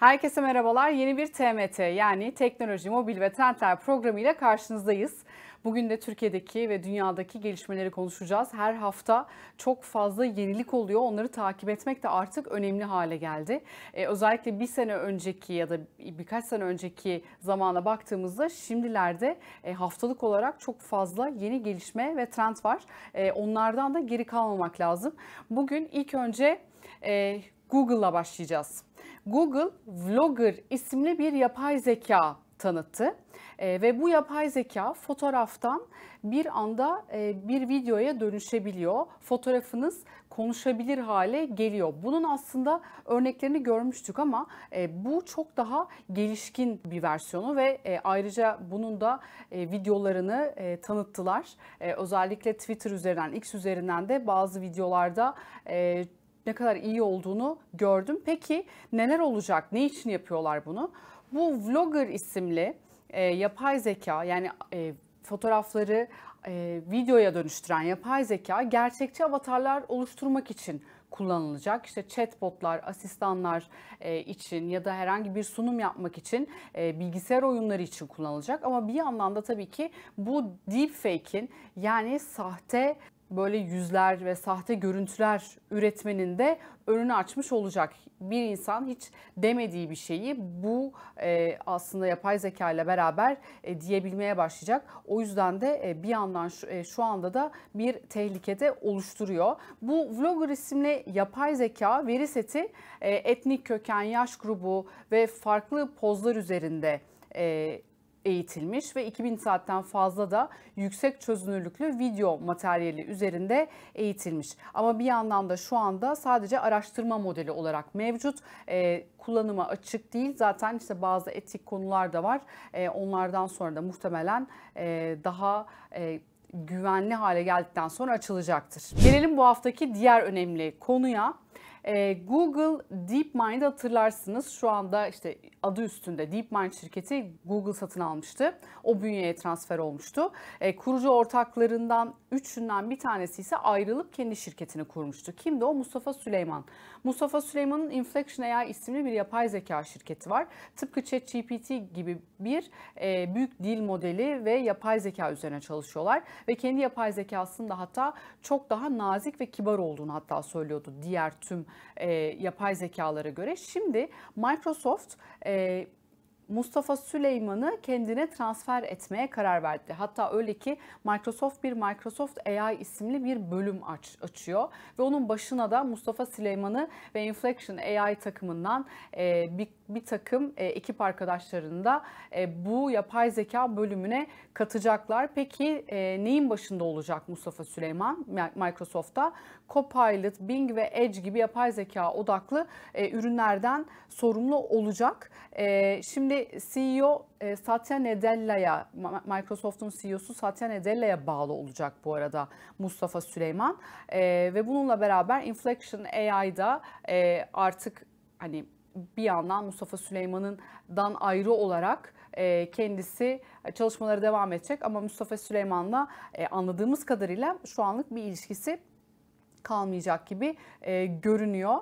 Herkese merhabalar. Yeni bir TMT yani Teknoloji, Mobil ve Trendler programıyla karşınızdayız. Bugün de Türkiye'deki ve dünyadaki gelişmeleri konuşacağız. Her hafta çok fazla yenilik oluyor. Onları takip etmek de artık önemli hale geldi. Ee, özellikle bir sene önceki ya da birkaç sene önceki zamana baktığımızda şimdilerde e, haftalık olarak çok fazla yeni gelişme ve trend var. E, onlardan da geri kalmamak lazım. Bugün ilk önce... E, Google'la başlayacağız. Google Vlogger isimli bir yapay zeka tanıttı. E, ve bu yapay zeka fotoğraftan bir anda e, bir videoya dönüşebiliyor. Fotoğrafınız konuşabilir hale geliyor. Bunun aslında örneklerini görmüştük ama e, bu çok daha gelişkin bir versiyonu ve e, ayrıca bunun da e, videolarını e, tanıttılar. E, özellikle Twitter üzerinden, X üzerinden de bazı videolarda e, ne kadar iyi olduğunu gördüm. Peki neler olacak? Ne için yapıyorlar bunu? Bu Vlogger isimli e, yapay zeka yani e, fotoğrafları e, videoya dönüştüren yapay zeka gerçekçi avatarlar oluşturmak için kullanılacak. İşte chatbotlar, asistanlar e, için ya da herhangi bir sunum yapmak için e, bilgisayar oyunları için kullanılacak. Ama bir yandan da tabii ki bu deepfake'in yani sahte böyle yüzler ve sahte görüntüler üretmenin de önünü açmış olacak. Bir insan hiç demediği bir şeyi bu e, aslında yapay zeka ile beraber e, diyebilmeye başlayacak. O yüzden de e, bir yandan şu, e, şu anda da bir tehlikede oluşturuyor. Bu Vlogger isimli yapay zeka veri seti e, etnik köken, yaş grubu ve farklı pozlar üzerinde e, eğitilmiş ve 2000 saatten fazla da yüksek çözünürlüklü video materyali üzerinde eğitilmiş. Ama bir yandan da şu anda sadece araştırma modeli olarak mevcut. E, kullanıma açık değil. Zaten işte bazı etik konular da var. E, onlardan sonra da muhtemelen e, daha e, güvenli hale geldikten sonra açılacaktır. Gelelim bu haftaki diğer önemli konuya. E, Google DeepMind hatırlarsınız şu anda işte adı üstünde DeepMind şirketi Google satın almıştı. O bünyeye transfer olmuştu. E, kurucu ortaklarından üçünden bir tanesi ise ayrılıp kendi şirketini kurmuştu. Kimdi o? Mustafa Süleyman. Mustafa Süleyman'ın Inflection AI isimli bir yapay zeka şirketi var. Tıpkı ChatGPT gibi bir e, büyük dil modeli ve yapay zeka üzerine çalışıyorlar ve kendi yapay zekasının da hatta çok daha nazik ve kibar olduğunu hatta söylüyordu diğer tüm e, yapay zekalara göre. Şimdi Microsoft e, e, Mustafa Süleyman'ı kendine transfer etmeye karar verdi. Hatta öyle ki Microsoft bir Microsoft AI isimli bir bölüm aç, açıyor ve onun başına da Mustafa Süleyman'ı ve Inflection AI takımından e, bir bir takım e, ekip arkadaşlarını da e, bu yapay zeka bölümüne katacaklar. Peki e, neyin başında olacak Mustafa Süleyman Microsoft'ta? Copilot, Bing ve Edge gibi yapay zeka odaklı e, ürünlerden sorumlu olacak. E, şimdi CEO e, Satya Nadella'ya, Microsoft'un CEO'su Satya Nadella'ya bağlı olacak bu arada Mustafa Süleyman. E, ve bununla beraber Inflection AI'da e, artık hani bir yandan Mustafa Süleyman'dan ayrı olarak e, kendisi çalışmaları devam edecek ama Mustafa Süleyman'la e, anladığımız kadarıyla şu anlık bir ilişkisi kalmayacak gibi e, görünüyor.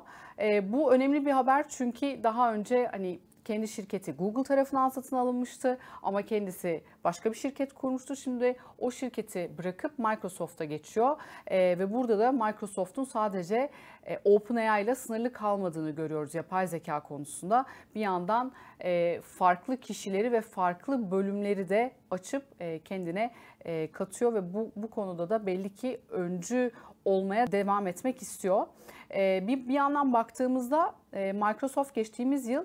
bu önemli bir haber çünkü daha önce hani kendi şirketi Google tarafından satın alınmıştı ama kendisi başka bir şirket kurmuştu. Şimdi o şirketi bırakıp Microsoft'a geçiyor e, ve burada da Microsoft'un sadece e, OpenAI ile sınırlı kalmadığını görüyoruz yapay zeka konusunda. Bir yandan e, farklı kişileri ve farklı bölümleri de açıp e, kendine e, katıyor ve bu, bu konuda da belli ki öncü olmaya devam etmek istiyor. E, bir, bir yandan baktığımızda e, Microsoft geçtiğimiz yıl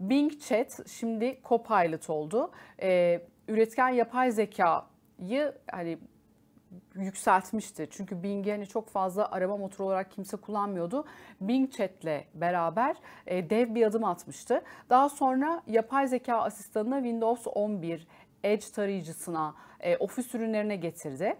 Bing Chat şimdi Copilot oldu. Ee, üretken yapay zekayı hani yükseltmişti. Çünkü Bing'i hani çok fazla araba motoru olarak kimse kullanmıyordu. Bing Chat'le beraber e, dev bir adım atmıştı. Daha sonra yapay zeka asistanını Windows 11, Edge tarayıcısına, e, ofis ürünlerine getirdi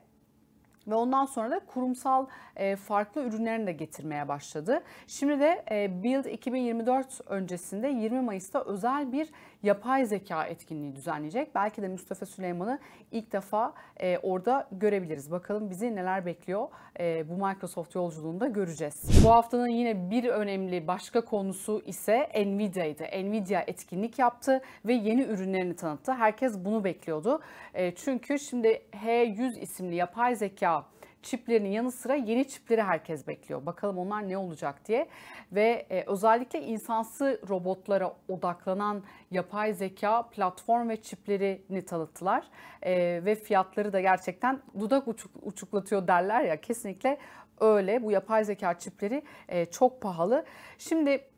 ve ondan sonra da kurumsal e, farklı ürünlerini de getirmeye başladı. Şimdi de e, Build 2024 öncesinde 20 Mayıs'ta özel bir yapay zeka etkinliği düzenleyecek. Belki de Mustafa Süleyman'ı ilk defa e, orada görebiliriz. Bakalım bizi neler bekliyor e, bu Microsoft yolculuğunda göreceğiz. Bu haftanın yine bir önemli başka konusu ise Nvidia'ydı. Nvidia etkinlik yaptı ve yeni ürünlerini tanıttı. Herkes bunu bekliyordu. E, çünkü şimdi H100 isimli yapay zeka çiplerinin yanı sıra yeni çipleri herkes bekliyor. Bakalım onlar ne olacak diye. Ve e, özellikle insansı robotlara odaklanan yapay zeka platform ve çiplerini tanıttılar. E, ve fiyatları da gerçekten dudak uçuk, uçuklatıyor derler ya kesinlikle öyle. Bu yapay zeka çipleri e, çok pahalı. Şimdi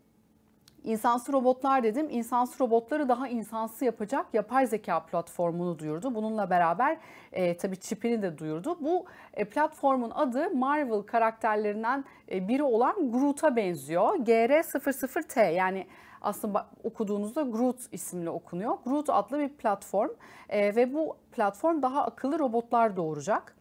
İnsansı robotlar dedim. İnsansı robotları daha insansı yapacak yapay zeka platformunu duyurdu. Bununla beraber e, tabii çipini de duyurdu. Bu e, platformun adı Marvel karakterlerinden e, biri olan Groot'a benziyor. GR00T yani aslında okuduğunuzda Groot isimli okunuyor. Groot adlı bir platform e, ve bu platform daha akıllı robotlar doğuracak.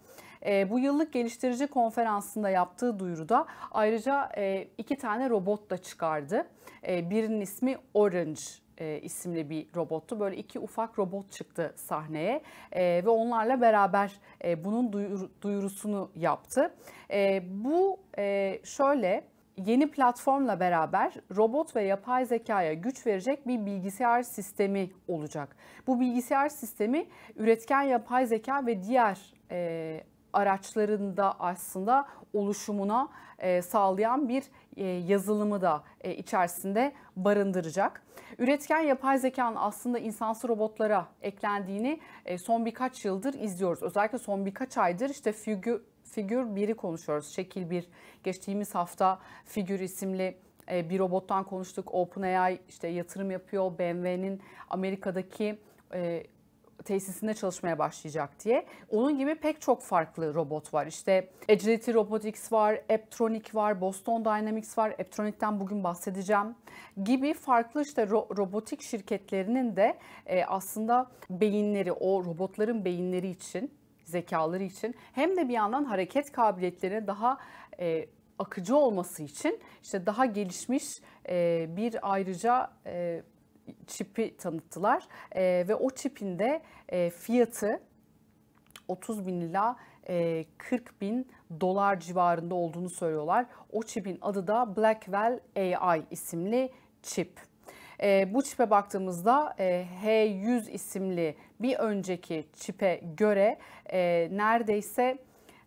E, bu yıllık geliştirici konferansında yaptığı duyuruda ayrıca e, iki tane robot da çıkardı. E, birinin ismi Orange e, isimli bir robottu. Böyle iki ufak robot çıktı sahneye e, ve onlarla beraber e, bunun duyur, duyurusunu yaptı. E, bu e, şöyle yeni platformla beraber robot ve yapay zekaya güç verecek bir bilgisayar sistemi olacak. Bu bilgisayar sistemi üretken yapay zeka ve diğer e, araçlarında aslında oluşumuna e, sağlayan bir e, yazılımı da e, içerisinde barındıracak. Üretken yapay zekanın aslında insansı robotlara eklendiğini son birkaç yıldır izliyoruz. Özellikle son birkaç aydır işte figür figür 1'i konuşuyoruz. Şekil bir geçtiğimiz hafta figür isimli bir robottan konuştuk. OpenAI işte yatırım yapıyor. BMW'nin Amerika'daki tesisinde çalışmaya başlayacak diye. Onun gibi pek çok farklı robot var. İşte Agility Robotics var, Eptronic var, Boston Dynamics var. Eptronic'ten bugün bahsedeceğim gibi farklı işte ro- robotik şirketlerinin de e, aslında beyinleri, o robotların beyinleri için, zekaları için hem de bir yandan hareket kabiliyetlerine daha e, akıcı olması için işte daha gelişmiş e, bir ayrıca e, çipi tanıttılar e, ve o çipin de e, fiyatı 30 bin ila 40 e, bin dolar civarında olduğunu söylüyorlar. O çipin adı da Blackwell AI isimli çip. E, bu çipe baktığımızda e, H100 isimli bir önceki çipe göre e, neredeyse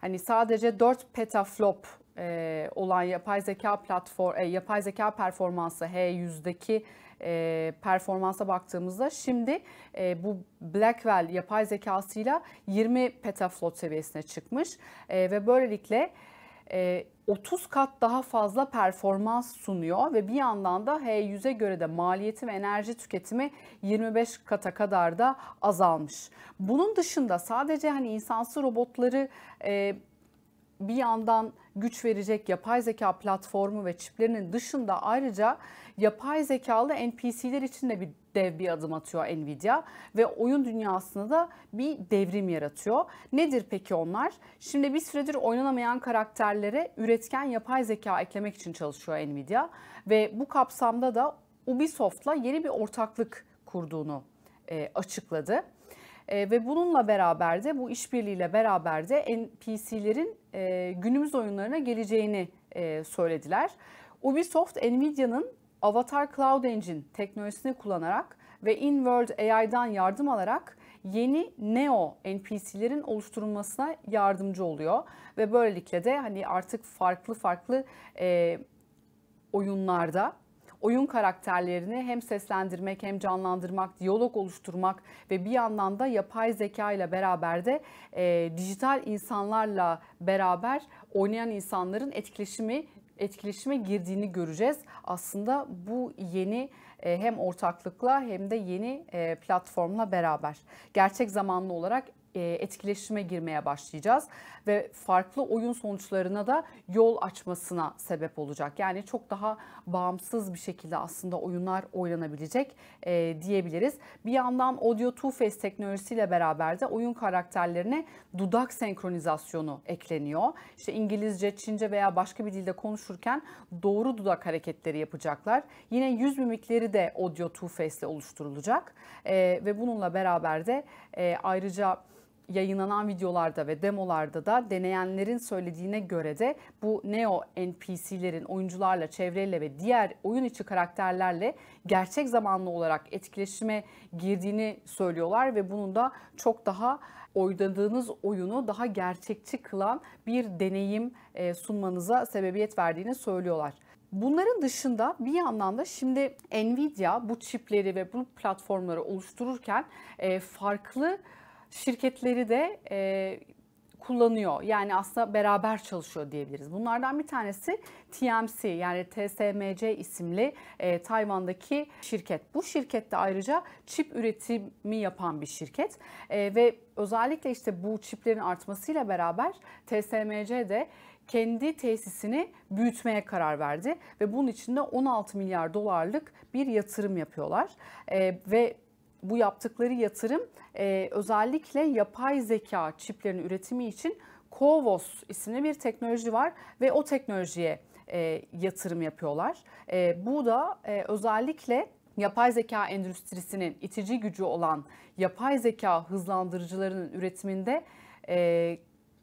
hani sadece 4 petaflop e, olan yapay zeka platform e, yapay zeka performansı H100'deki e, performansa baktığımızda şimdi e, bu Blackwell yapay zekasıyla 20 petaflop seviyesine çıkmış e, ve böylelikle e, 30 kat daha fazla performans sunuyor ve bir yandan da H100'e göre de maliyeti ve enerji tüketimi 25 kata kadar da azalmış. Bunun dışında sadece hani insansı robotları e, bir yandan güç verecek yapay zeka platformu ve çiplerinin dışında ayrıca yapay zekalı NPC'ler için de bir dev bir adım atıyor Nvidia ve oyun dünyasında da bir devrim yaratıyor. Nedir peki onlar? Şimdi bir süredir oynanamayan karakterlere üretken yapay zeka eklemek için çalışıyor Nvidia ve bu kapsamda da Ubisoft'la yeni bir ortaklık kurduğunu e, açıkladı. E, ve bununla beraber de bu işbirliğiyle beraber de NPC'lerin e, günümüz oyunlarına geleceğini e, söylediler. Ubisoft, Nvidia'nın Avatar Cloud Engine teknolojisini kullanarak ve InWorld AI'dan yardım alarak yeni Neo NPC'lerin oluşturulmasına yardımcı oluyor. Ve böylelikle de hani artık farklı farklı e, oyunlarda oyun karakterlerini hem seslendirmek hem canlandırmak, diyalog oluşturmak ve bir yandan da yapay zeka ile beraber de e, dijital insanlarla beraber oynayan insanların etkileşimi etkileşime girdiğini göreceğiz. Aslında bu yeni e, hem ortaklıkla hem de yeni e, platformla beraber gerçek zamanlı olarak e, etkileşime girmeye başlayacağız ve farklı oyun sonuçlarına da yol açmasına sebep olacak. Yani çok daha bağımsız bir şekilde aslında oyunlar oynanabilecek e, diyebiliriz. Bir yandan Audio Two Face teknolojisiyle beraber de oyun karakterlerine dudak senkronizasyonu ekleniyor. İşte İngilizce, Çince veya başka bir dilde konuşurken doğru dudak hareketleri yapacaklar. Yine yüz mimikleri de Audio Two Face ile oluşturulacak e, ve bununla beraber de e, ayrıca yayınlanan videolarda ve demolarda da deneyenlerin söylediğine göre de bu Neo NPC'lerin oyuncularla, çevreyle ve diğer oyun içi karakterlerle gerçek zamanlı olarak etkileşime girdiğini söylüyorlar ve bunun da çok daha oynadığınız oyunu daha gerçekçi kılan bir deneyim e, sunmanıza sebebiyet verdiğini söylüyorlar. Bunların dışında bir yandan da şimdi Nvidia bu çipleri ve bu platformları oluştururken e, farklı şirketleri de e, kullanıyor. Yani aslında beraber çalışıyor diyebiliriz. Bunlardan bir tanesi TMC yani TSMC isimli e, Tayvan'daki şirket. Bu şirket de ayrıca çip üretimi yapan bir şirket e, ve özellikle işte bu çiplerin artmasıyla beraber TSMC de kendi tesisini büyütmeye karar verdi ve bunun için de 16 milyar dolarlık bir yatırım yapıyorlar. E, ve bu yaptıkları yatırım e, özellikle yapay zeka çiplerinin üretimi için Kovos isimli bir teknoloji var ve o teknolojiye e, yatırım yapıyorlar. E, bu da e, özellikle yapay zeka endüstrisinin itici gücü olan yapay zeka hızlandırıcılarının üretiminde e,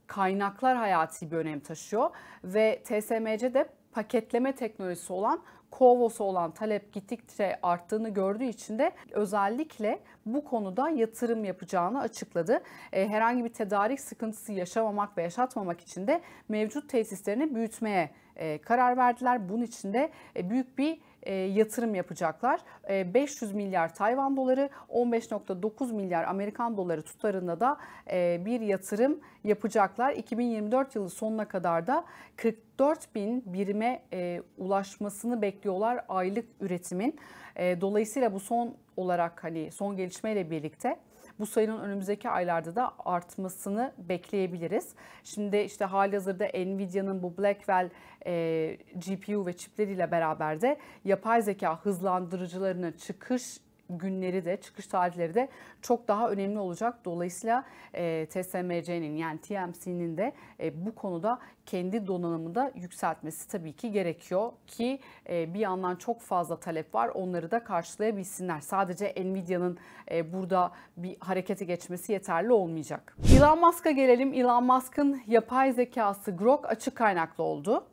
kaynaklar hayati bir önem taşıyor ve TSMC de paketleme teknolojisi olan Kovos'a olan talep gittikçe arttığını gördüğü için de özellikle bu konuda yatırım yapacağını açıkladı. E, herhangi bir tedarik sıkıntısı yaşamamak ve yaşatmamak için de mevcut tesislerini büyütmeye e, karar verdiler. Bunun için de e, büyük bir e, yatırım yapacaklar. E, 500 milyar Tayvan doları, 15.9 milyar Amerikan doları tutarında da e, bir yatırım yapacaklar. 2024 yılı sonuna kadar da 44 bin birime e, ulaşmasını bekliyorlar aylık üretimin. E, dolayısıyla bu son olarak hani son gelişmeyle birlikte bu sayının önümüzdeki aylarda da artmasını bekleyebiliriz. Şimdi işte halihazırda Nvidia'nın bu Blackwell e, GPU ve çipleriyle beraber de yapay zeka hızlandırıcılarının çıkış günleri de çıkış tarihleri de çok daha önemli olacak. Dolayısıyla e, TSMC'nin yani TMC'nin de e, bu konuda kendi donanımını da yükseltmesi tabii ki gerekiyor ki e, bir yandan çok fazla talep var onları da karşılayabilsinler. Sadece Nvidia'nın e, burada bir harekete geçmesi yeterli olmayacak. Elon Musk'a gelelim. Elon Musk'ın yapay zekası Grok açık kaynaklı oldu.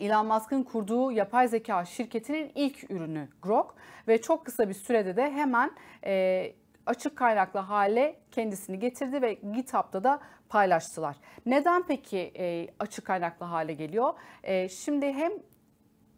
Elon Musk'ın kurduğu yapay zeka şirketinin ilk ürünü Grok ve çok kısa bir sürede de hemen e, açık kaynaklı hale kendisini getirdi ve GitHub'da da paylaştılar. Neden peki e, açık kaynaklı hale geliyor? E, şimdi hem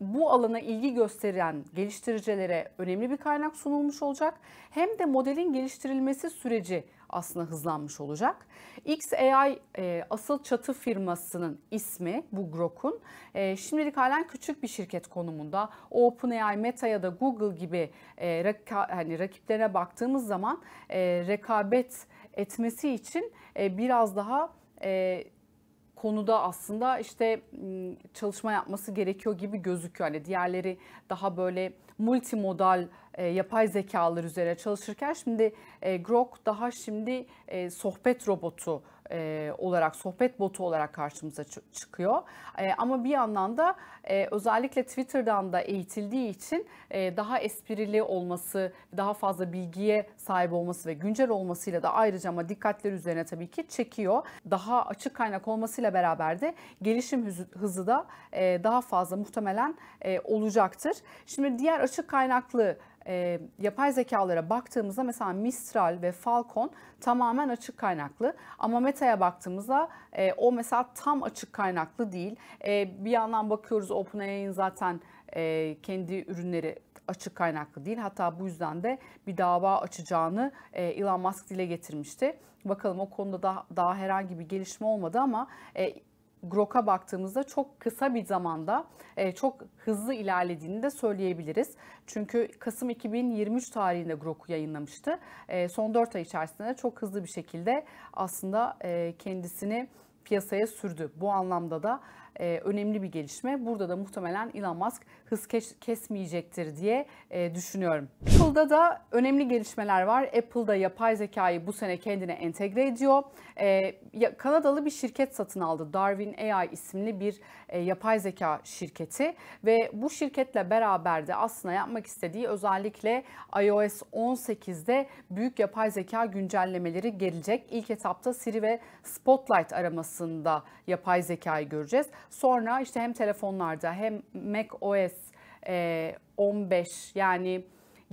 bu alana ilgi gösteren geliştiricilere önemli bir kaynak sunulmuş olacak hem de modelin geliştirilmesi süreci aslında hızlanmış olacak. XAI e, asıl çatı firmasının ismi bu Grok'un. E, şimdilik halen küçük bir şirket konumunda. OpenAI, Meta ya da Google gibi e, raka, hani rakiplerine baktığımız zaman e, rekabet etmesi için e, biraz daha e, konuda aslında işte ıı, çalışma yapması gerekiyor gibi gözüküyor. Hani diğerleri daha böyle multimodal e, yapay zekalar üzerine çalışırken şimdi e, Grok daha şimdi e, sohbet robotu e, olarak, sohbet botu olarak karşımıza çıkıyor. E, ama bir yandan da e, özellikle Twitter'dan da eğitildiği için e, daha esprili olması, daha fazla bilgiye sahip olması ve güncel olmasıyla da ayrıca ama dikkatler üzerine tabii ki çekiyor. Daha açık kaynak olmasıyla beraber de gelişim hızı da e, daha fazla muhtemelen e, olacaktır. Şimdi diğer açık kaynaklı e, yapay zekalara baktığımızda mesela Mistral ve Falcon tamamen açık kaynaklı ama Meta dataya baktığımızda e, o mesela tam açık kaynaklı değil. E, bir yandan bakıyoruz OpenAI'nin zaten e, kendi ürünleri açık kaynaklı değil. Hatta bu yüzden de bir dava açacağını e, Elon Musk dile getirmişti. Bakalım o konuda da, daha herhangi bir gelişme olmadı ama e, GROK'a baktığımızda çok kısa bir zamanda e, çok hızlı ilerlediğini de söyleyebiliriz. Çünkü Kasım 2023 tarihinde GROK'u yayınlamıştı. E, son 4 ay içerisinde çok hızlı bir şekilde aslında e, kendisini piyasaya sürdü. Bu anlamda da e, önemli bir gelişme. Burada da muhtemelen Elon Musk hız kes kesmeyecektir diye e, düşünüyorum. Apple'da da önemli gelişmeler var. Apple'da yapay zekayı bu sene kendine entegre ediyor. E, Kanadalı bir şirket satın aldı. Darwin AI isimli bir e, yapay zeka şirketi ve bu şirketle beraber de aslında yapmak istediği özellikle iOS 18'de büyük yapay zeka güncellemeleri gelecek. İlk etapta Siri ve Spotlight aramasında yapay zekayı göreceğiz. Sonra işte hem telefonlarda hem Mac OS e, 15 yani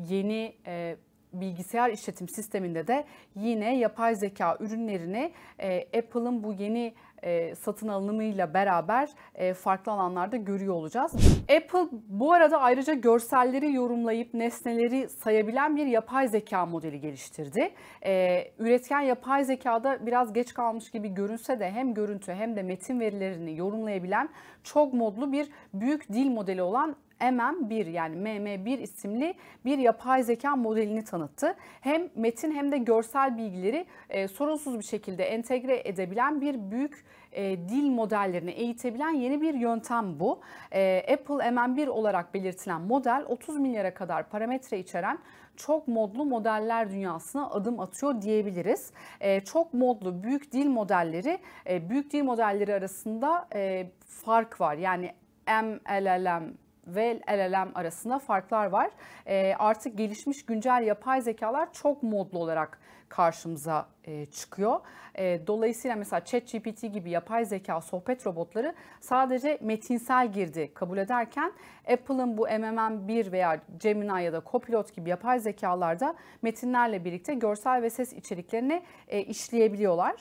yeni e, bilgisayar işletim sisteminde de yine yapay zeka ürünlerini e, Apple'ın bu yeni e, satın alınımıyla beraber e, farklı alanlarda görüyor olacağız. Apple bu arada ayrıca görselleri yorumlayıp nesneleri sayabilen bir yapay zeka modeli geliştirdi. E, üretken yapay zekada biraz geç kalmış gibi görünse de hem görüntü hem de metin verilerini yorumlayabilen çok modlu bir büyük dil modeli olan MM1 yani MM1 isimli bir yapay zeka modelini tanıttı. Hem metin hem de görsel bilgileri e, sorunsuz bir şekilde entegre edebilen bir büyük e, dil modellerini eğitebilen yeni bir yöntem bu. E, Apple MM1 olarak belirtilen model 30 milyara kadar parametre içeren çok modlu modeller dünyasına adım atıyor diyebiliriz. E, çok modlu büyük dil modelleri, e, büyük dil modelleri arasında e, fark var. Yani MLLM ve LLM arasında farklar var. E, artık gelişmiş güncel yapay zekalar çok modlu olarak karşımıza e, çıkıyor. E, dolayısıyla mesela ChatGPT gibi yapay zeka sohbet robotları sadece metinsel girdi kabul ederken Apple'ın bu MMM1 veya Gemini ya da Copilot gibi yapay zekalarda metinlerle birlikte görsel ve ses içeriklerini e, işleyebiliyorlar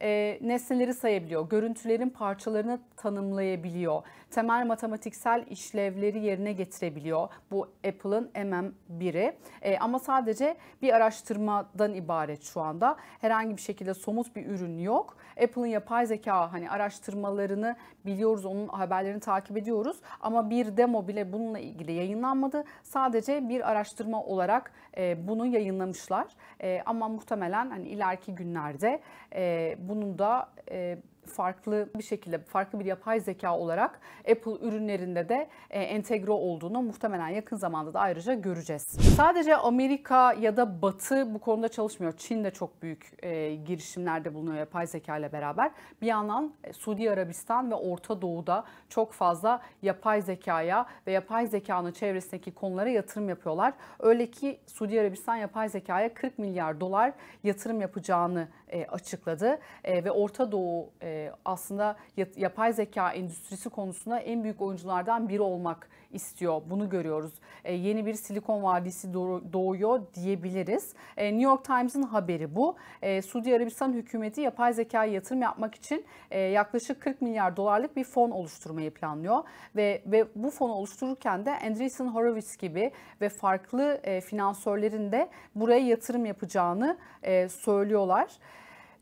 e, nesneleri sayabiliyor, görüntülerin parçalarını tanımlayabiliyor, temel matematiksel işlevleri yerine getirebiliyor. Bu Apple'ın MM1'i e, ama sadece bir araştırmadan ibaret şu anda. Herhangi bir şekilde somut bir ürün yok. Apple'ın yapay zeka hani araştırmalarını biliyoruz, onun haberlerini takip ediyoruz ama bir demo bile bununla ilgili yayınlanmadı. Sadece bir araştırma olarak e, bunu yayınlamışlar. E, ama muhtemelen hani ileriki günlerde e, bunun da e, farklı bir şekilde farklı bir yapay zeka olarak Apple ürünlerinde de e, entegre olduğunu muhtemelen yakın zamanda da ayrıca göreceğiz. Sadece Amerika ya da Batı bu konuda çalışmıyor. Çin de çok büyük e, girişimlerde bulunuyor yapay zeka ile beraber. Bir yandan e, Suudi Arabistan ve Orta Doğu'da çok fazla yapay zekaya ve yapay zekanın çevresindeki konulara yatırım yapıyorlar. Öyle ki Suudi Arabistan yapay zekaya 40 milyar dolar yatırım yapacağını e, açıkladı e, ve Orta Doğu e, aslında yapay zeka endüstrisi konusunda en büyük oyunculardan biri olmak istiyor. Bunu görüyoruz. yeni bir Silikon Vadisi doğuyor diyebiliriz. New York Times'ın haberi bu. E, Suudi Arabistan hükümeti yapay zeka yatırım yapmak için yaklaşık 40 milyar dolarlık bir fon oluşturmayı planlıyor ve ve bu fonu oluştururken de Andreessen Horowitz gibi ve farklı e, finansörlerin de buraya yatırım yapacağını e, söylüyorlar.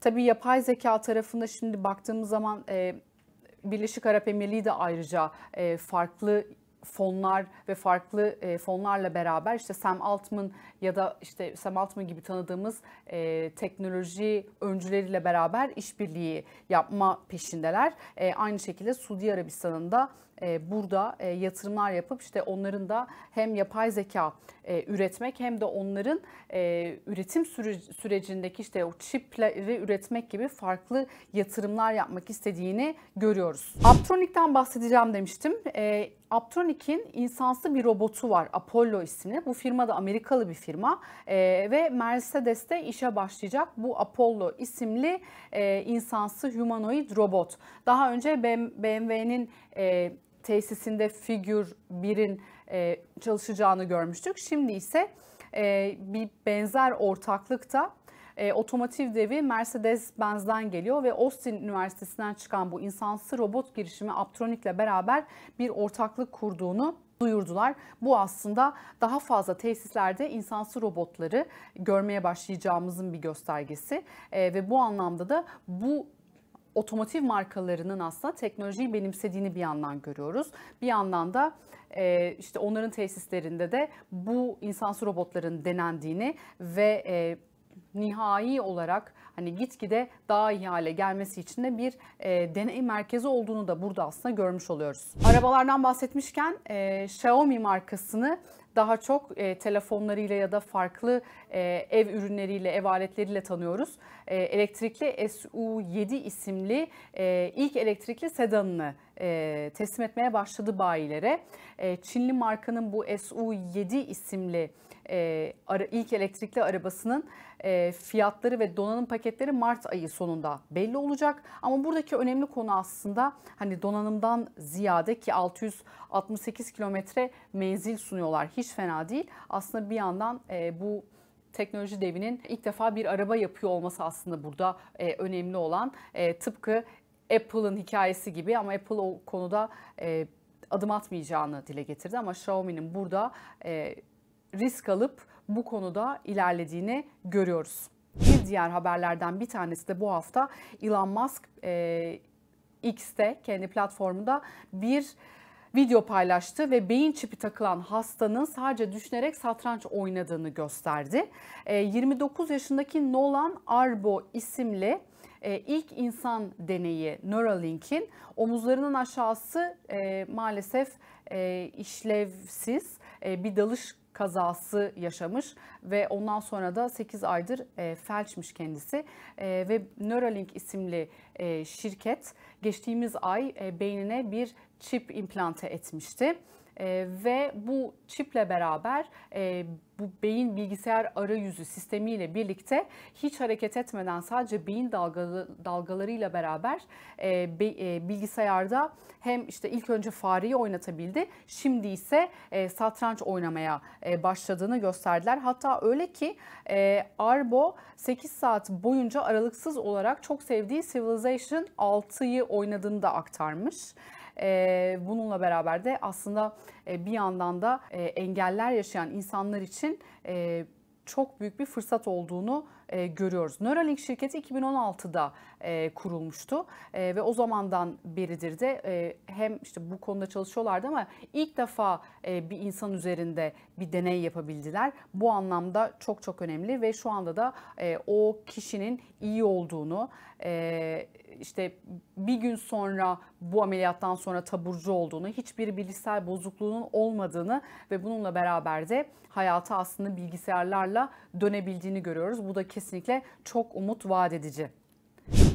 Tabii yapay zeka tarafında şimdi baktığımız zaman e, Birleşik Arap Emirliği de ayrıca e, farklı fonlar ve farklı e, fonlarla beraber işte Sam Altman ya da işte Sam Altman gibi tanıdığımız e, teknoloji öncüleriyle beraber işbirliği yapma peşindeler. E, aynı şekilde Suudi Arabistan'ın da e, burada e, yatırımlar yapıp işte onların da hem yapay zeka e, üretmek hem de onların e, üretim sürecindeki işte o çipleri üretmek gibi farklı yatırımlar yapmak istediğini görüyoruz. Aptronik'ten bahsedeceğim demiştim. E, Aptronik'in insansı bir robotu var Apollo isimli. Bu firma da Amerikalı bir firma e, ve Mercedes'te işe başlayacak bu Apollo isimli e, insansı humanoid robot. Daha önce BMW'nin e, tesisinde figür birin e, çalışacağını görmüştük. Şimdi ise e, bir benzer ortaklıkta e, otomotiv devi Mercedes-Benz'den geliyor ve Austin Üniversitesi'nden çıkan bu insansı robot girişimi Aptronik'le beraber bir ortaklık kurduğunu duyurdular. Bu aslında daha fazla tesislerde insansı robotları görmeye başlayacağımızın bir göstergesi e, ve bu anlamda da bu otomotiv markalarının aslında teknolojiyi benimsediğini bir yandan görüyoruz. Bir yandan da e, işte onların tesislerinde de bu insansı robotların denendiğini ve e, nihai olarak hani gitgide daha iyi hale gelmesi için de bir e, deney merkezi olduğunu da burada aslında görmüş oluyoruz. Arabalardan bahsetmişken e, Xiaomi markasını daha çok e, telefonlarıyla ya da farklı e, ev ürünleriyle, ev aletleriyle tanıyoruz. E, elektrikli SU7 isimli e, ilk elektrikli sedanını e, teslim etmeye başladı bayilere. E, Çinli markanın bu SU7 isimli e, ara, ilk elektrikli arabasının e, fiyatları ve donanım paketleri Mart ayı sonunda belli olacak. Ama buradaki önemli konu aslında hani donanımdan ziyade ki 668 kilometre menzil sunuyorlar hiç fena değil. Aslında bir yandan e, bu teknoloji devinin ilk defa bir araba yapıyor olması aslında burada e, önemli olan. E, tıpkı Apple'ın hikayesi gibi ama Apple o konuda e, adım atmayacağını dile getirdi ama Xiaomi'nin burada e, risk alıp bu konuda ilerlediğini görüyoruz. Bir diğer haberlerden bir tanesi de bu hafta Elon Musk e, X'te kendi platformunda bir video paylaştı ve beyin çipi takılan hastanın sadece düşünerek satranç oynadığını gösterdi. E, 29 yaşındaki Nolan Arbo isimli e, ilk insan deneyi Neuralink'in omuzlarının aşağısı e, maalesef e, işlevsiz e, bir dalış kazası yaşamış ve ondan sonra da 8 aydır e, felçmiş kendisi e, ve Neuralink isimli e, şirket geçtiğimiz ay e, beynine bir çip implante etmişti e, ve bu çiple beraber e, bu beyin bilgisayar arayüzü sistemiyle birlikte hiç hareket etmeden sadece beyin dalgalı, dalgalarıyla beraber e, be, e, bilgisayarda hem işte ilk önce fareyi oynatabildi şimdi ise e, satranç oynamaya e, başladığını gösterdiler. Hatta öyle ki e, Arbo 8 saat boyunca aralıksız olarak çok sevdiği Civilization 6'yı oynadığını da aktarmış bununla beraber de aslında bir yandan da engeller yaşayan insanlar için çok büyük bir fırsat olduğunu görüyoruz. Neuralink şirketi 2016'da kurulmuştu ve o zamandan beridir de hem işte bu konuda çalışıyorlardı ama ilk defa bir insan üzerinde bir deney yapabildiler. Bu anlamda çok çok önemli ve şu anda da o kişinin iyi olduğunu işte bir gün sonra bu ameliyattan sonra taburcu olduğunu, hiçbir bilişsel bozukluğunun olmadığını ve bununla beraber de hayata aslında bilgisayarlarla dönebildiğini görüyoruz. Bu da kesinlikle çok umut vaat edici.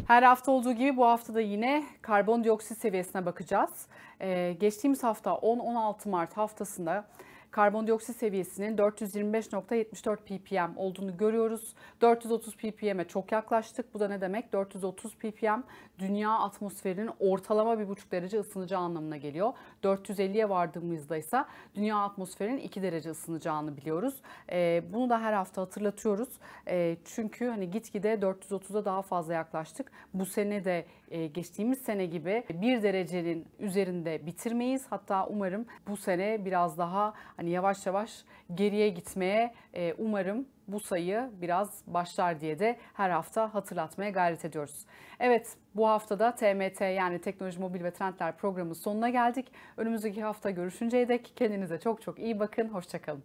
Her hafta olduğu gibi bu hafta da yine karbondioksit seviyesine bakacağız. Ee, geçtiğimiz hafta 10-16 Mart haftasında karbondioksit seviyesinin 425.74 ppm olduğunu görüyoruz. 430 ppm'e çok yaklaştık. Bu da ne demek? 430 ppm dünya atmosferinin ortalama 1,5 derece ısınacağı anlamına geliyor. 450'ye vardığımızda ise dünya atmosferinin 2 derece ısınacağını biliyoruz. E, bunu da her hafta hatırlatıyoruz. E, çünkü hani gitgide 430'a daha fazla yaklaştık. Bu sene de e, geçtiğimiz sene gibi bir derecenin üzerinde bitirmeyiz. Hatta umarım bu sene biraz daha hani yavaş yavaş geriye gitmeye e, umarım bu sayı biraz başlar diye de her hafta hatırlatmaya gayret ediyoruz. Evet bu haftada TMT yani Teknoloji Mobil ve Trendler programı sonuna geldik. Önümüzdeki hafta görüşünceye dek kendinize çok çok iyi bakın. Hoşçakalın.